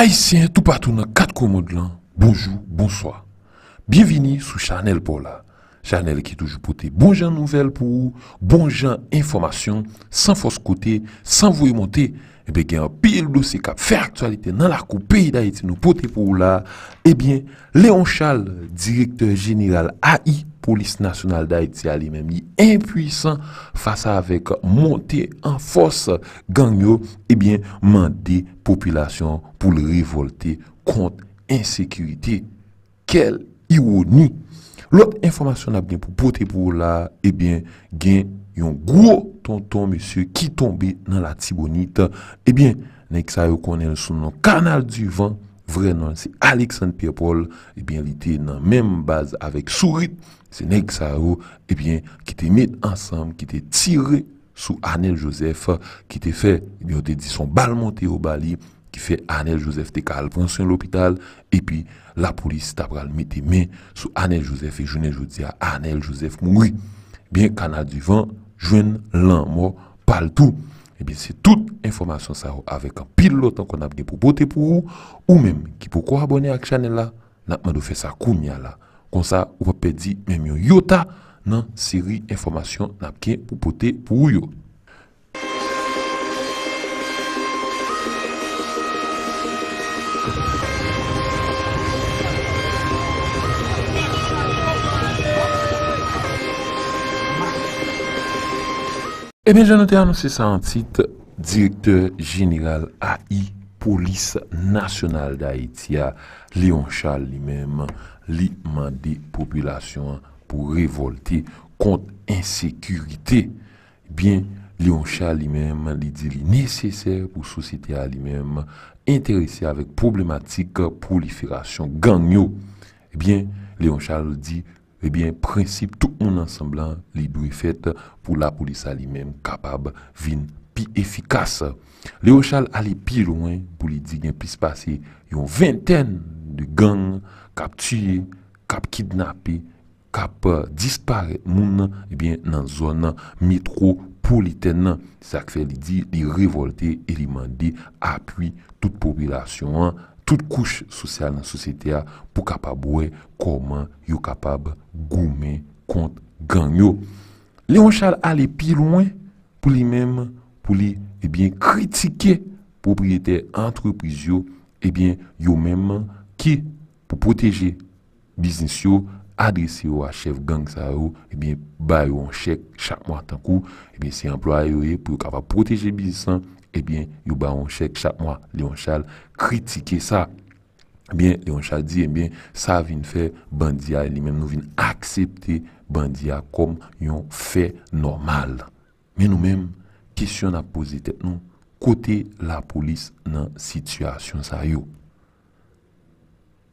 Haïtien tout partout dans quatre commandes là. Bonjour, bonsoir. Bienvenue sur Chanel Paula. Chanel qui toujours pour Bonjour nouvelle nouvelles pour vous, bonjour information, sans fausse côté, sans vous monter. Et eh bien, il y a un pile qui fait actualité dans la coupe pays d'Haïti, nous pour vous là. Eh bien, Léon Charles, directeur général AI, Polis nasyonal da iti alimèm yi impwisan fasa avek monte an fos gangyo ebyen eh mandi popilasyon pou li revolte kont insekuiti kel yi wouni. Lot informasyon ap gen pou pote pou eh la ebyen gen yon gro tonton monsye ki tombe nan la tibounite. Ebyen, nek sa yo konen sou nan kanal duvan, vre nan si Alexan Piepol, ebyen li te nan menm baz avek sourit. C'est nèg ça eh bien qui t'est mis ensemble, qui t'est tiré sous Anel Joseph qui t'est fait eh on t'a dit son bal monté au Bali qui fait Anel Joseph te calme sur l'hôpital et puis la police t'a mis mettre mains sous Arnel Joseph et je dis à Arnel Joseph mourit. Bien canal du vent jeune l'an mort parle tout. Eh bien, c'est toute information ça avec un pilote qu'on a pour pour vous, ou même qui pourquoi abonner à la chaîne là, n'a pas fait ça, là. Kon sa ou pa pedi menmyon yota nan siri informasyon napken pou pote pou yon. E eh ben janote anou se sa an tit, direktor general AI, polis nasyonal da Aitia, Leon Charles li menm, li mande pour révolter révolter l'insécurité. insécurité. Bien, Léon Charles lui li menm, li di pour société à lui-même, li avec problématique prolifération problematik proliferasyon eh Bien, Léon Charles dit, eh bien, principe tout moun ensemble li dwe fèt pour la police lui-même capable vin pi efikas. efficace. Léon chal ali pi loin pou li di gen pis pase yon vingtaine gang, kap tiyen, kap kidnapen, kap euh, dispare moun, eh nan zonan mitro pou li tenan. Sa kfe li di, li rivolte, li mande, apuy tout popilasyon an, tout kouche sosyal nan sosyete a, pou kap abouen koman yo kapab goumen kont gang yo. Leon Charles ale pi loun, pou li men, pou li, ebyen, eh kritike propriete entreprise yo, ebyen, eh yo menman Ki pou proteje bizis yo, adrese yo a chef gang sa yo, ebyen eh ba yo an chek chak mwa tankou, ebyen eh si employe yo e pou yo kava proteje bizisan, ebyen eh yo ba yo an chek chak mwa Leonchal kritike sa. Ebyen Leonchal di, ebyen sa vin fè bandiya, e li men nou vin aksepte bandiya kom yon fè normal. Men nou men, kisyon a pose tet nou, kote la polis nan sityasyon sa yo.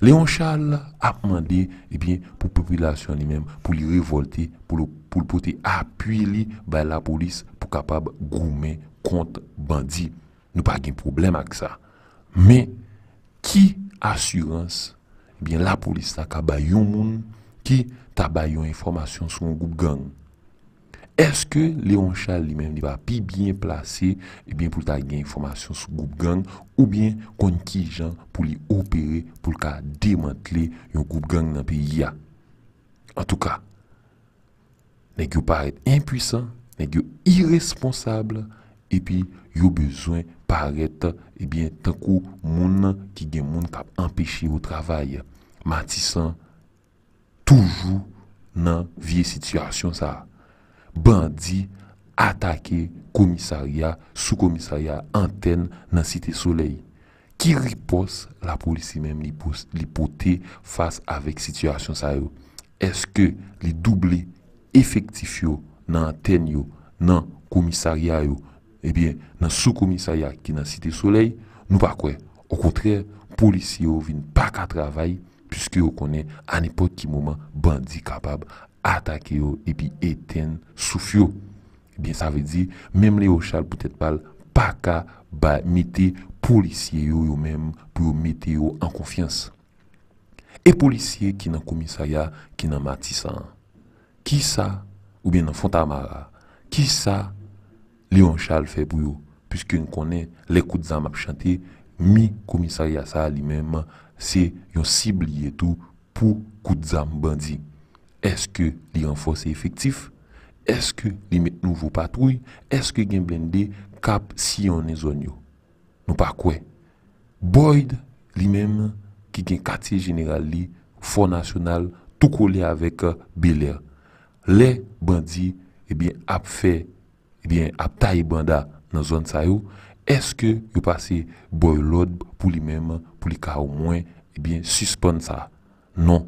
Lèon Charles ap mande eh pou populasyon li mèm pou li revolte, pou pou te apuy li bay la polis pou kapab groume kont bandi. Nou pa gen problem ak sa. Me ki asyranse, eh la polis ta ka bay yon moun ki ta bay yon informasyon sou yon goup gang. Eske leon chal li men li pa pi bien plase, e eh bin pou ta gen informasyon sou goup gang, ou bin konki jan pou li opere, pou li ka demantle yon goup gang nan pi ya. En tou ka, nenk yo paret impwisan, nenk yo iresponsable, e bin yo bezwen paret, e eh bin tankou moun nan ki gen moun kap empeshe yo travay, matisan toujou nan vie situasyon sa a. bandi atake komisariya, sou komisariya anten nan Siti Soleil. Ki ripos la polisi menm li pote fase avek situasyon sa yo? Eske li dubli efektifyo nan anten yo, nan komisariya yo? Ebyen, nan sou komisariya eh ki nan Siti Soleil, nou pa kwe. Ou kontre, polisi yo vin baka travay, pwiske yo konen an epot ki mouman bandi kabab. Atake yo epi eten souf yo. Ebyen eh sa ve di, mem le yo chal pou tete pal, pa ka ba mete polisye yo yo mem, pou yo mete yo an konfians. E polisye ki nan komisarya, ki nan matisan, ki sa, oubyen nan fonta amara, ki sa, le yo chal fe pou yo, pisk yo n konen, le kout zam ap chante, mi komisarya sa li mem, se yon sibli yetou, pou kout zam bandi. Eske li renfose efektif? Eske li met nouvo patroui? Eske gen bende kap si yon e zon yo? Nou pa kwe? Boyd li menm ki gen kate general li, Fon Nasional, tou kole avèk uh, belè. Le bandi ap fè, ap tayi banda nan zon sa yo, eske yo pase boylod pou li menm, pou li ka ou mwen, ebyen suspon sa. Non,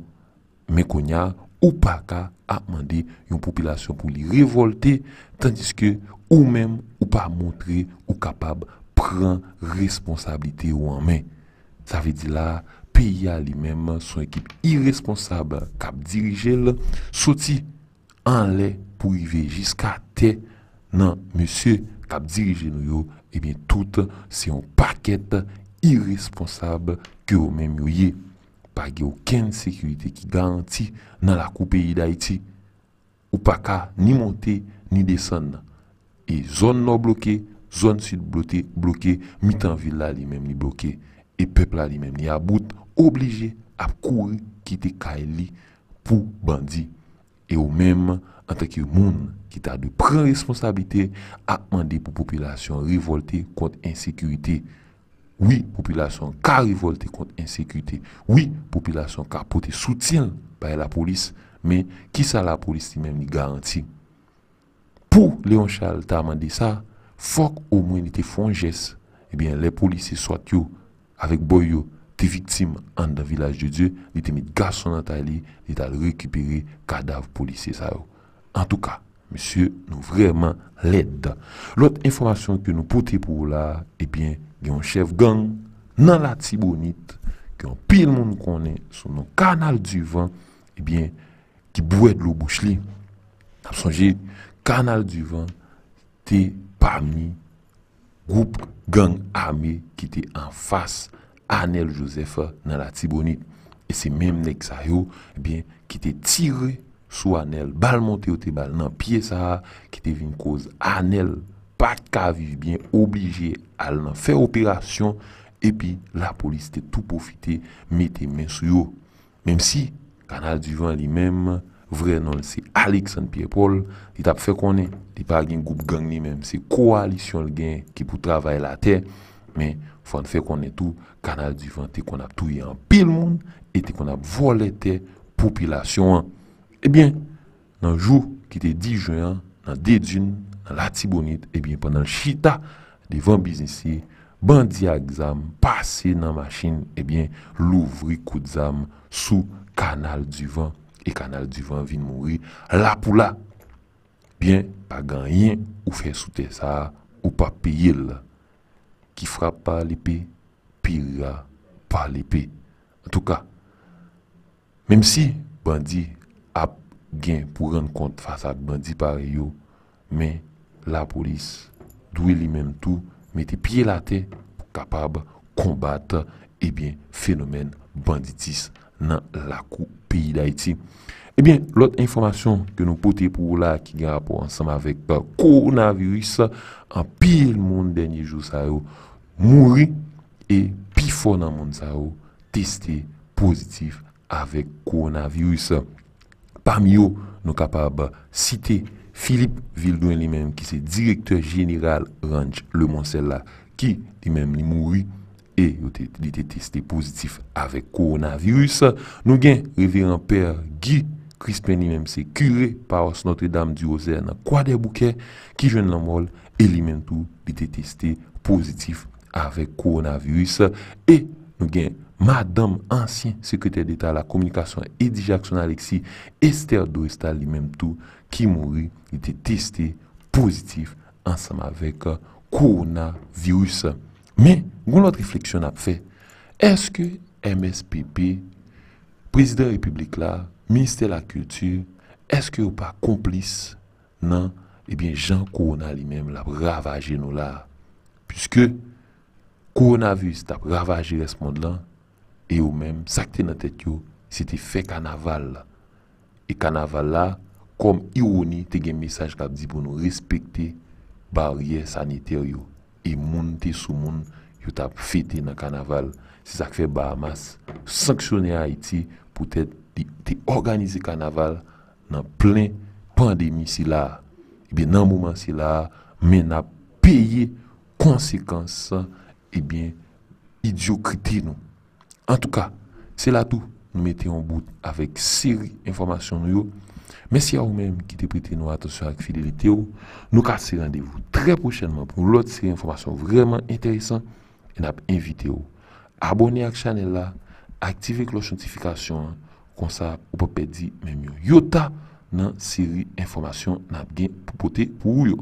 me konya, Ou pa ka akmande yon popilasyon pou li revolte, tandis ke ou men ou pa montre ou kapab pren responsabilite ou anmen. Zave di la, P.I.A. li men son ekip i responsab kap dirije l, soti anle pou i ve jiska te nan monsye kap dirije nou yo, e eh ben tout se yon paket i responsab ke ou men myo ye. Page ouken sekurite ki garanti nan la koupe yi da iti. Ou paka ni monte ni desan. E zon nou bloke, zon sud bloke, mitan vil la li men li bloke. E pep la li men li about oblige ap kou ki te kae li pou bandi. E ou men anta ki moun ki ta de pren responsabilite ap mande pou populasyon rivolte konti ensekurite bandi. Oui, populasyon ka revolte kont insekute. Oui, populasyon ka pote soutien baye la polis, me ki sa la polis ti men ni garanti. Po, Leon Charles ta amande sa, fok ou mwen te fonjes, ebyen, eh le polis se soit yo, avek boy yo, te vitim an dan Vilaj de Dieu, li te mit gason an ta li, li tal rekupere kadav polis se sa yo. En tou ka, Monsieur, nous vraiment l'aide. L'autre information que nous portons pour là, eh bien, il y a un chef gang dans la Tibonite, que pile monde connaît, sur nos canal du vent, eh bien, qui boue de l'eau bouche songez canal du vent, t'es parmi groupe gang armé qui était en face Anel Joseph dans la Tibonite. Et c'est même Nexayo, eh bien, qui était tiré sou anel balmote ou te bal nan piye saha ki te vin koz anel pat ka vivi bin oblije al nan fe operasyon epi la polis te tou pofite mete men sou yo menm si kanal duvan li menm vre nan se Alexan piye pol li tap fe konen li pa gen goup gang li menm se koalisyon li gen ki pou travaye la te men fon fe konen tou kanal duvan te konap touye an pil moun e te konap volete populasyon an eh bien, dans le jour qui était 10 juin, dans dans la Tibonite, et eh bien pendant le chita devant à bandi passé dans la machine eh bien coup de zam sous Canal du Vent et Canal du vent vient mourir là pour là Bien, pas rien ou fait sous ça ou pas payer qui frappe frappe l'épée, pira pas l'épée. En tout cas, même si bandi ap gen pou ren kont fasa bandit pare yo, men la polis dwe li men tou, mette piye la te pou kapab kombat fenomen banditis nan lakou piyi da iti. E bien, lot informasyon gen nou pote pou ou la ki gen rapo ansam avek koronavirus an pil moun denye jou sa yo mouri e pi fon nan moun sa yo testi pozitif avek koronavirus. Pam yo nou kapab site Filipe Vildouen li menm ki se direktor general Ranj Le Monsella ki li menm li mouri e yote deteste pozitif avek koronavirus. Nou gen revirant per gi, krispen li menm se kure pa os Notre Dame du Ozer nan kwa de bouke ki jen lanmol e li menm tou deteste pozitif avek koronavirus. E nou gen... madame ansyen sekretèr d'Etat la Komunikasyon Edi Jackson Aleksi, Esther Dorista li menm tou, ki mouri, ite testè, pozitif, ansam avek, koronavirus. Euh, Me, goun lot refleksyon ap fè, eske MSPP, prezident republik la, minister la kultur, eske ou pa komplis, nan, ebyen eh Jean Korona li menm la, ravaje nou la, pyske, koronavirus ta ravaje resmond lan, et ou même ça que dans tête c'était fait carnaval et carnaval là comme ironie te un message qui dit pour nous respecter barrières sanitaires et monter sous monde yo t'a fêté dans carnaval c'est ça que fait Bahamas sanctionner Haïti pour être organiser carnaval dans plein pandémie si là et eh bien dans moment si là mais n'a payé conséquences et eh bien idiocrité nous En tou ka, se la tou nou mette yon bout avèk siri informasyon nou yo. Mèsi ya ou mèm ki te prite nou atensyon ak fidelite yo, nou ka se randevou trè prochenman pou lòt siri informasyon vreman enteresan en ap envite yo. Abone ak chanel la, aktivek lò chantifikasyon, konsa ou popè di mèm yo. Yo ta nan siri informasyon nan ap gen pou pote pou yo.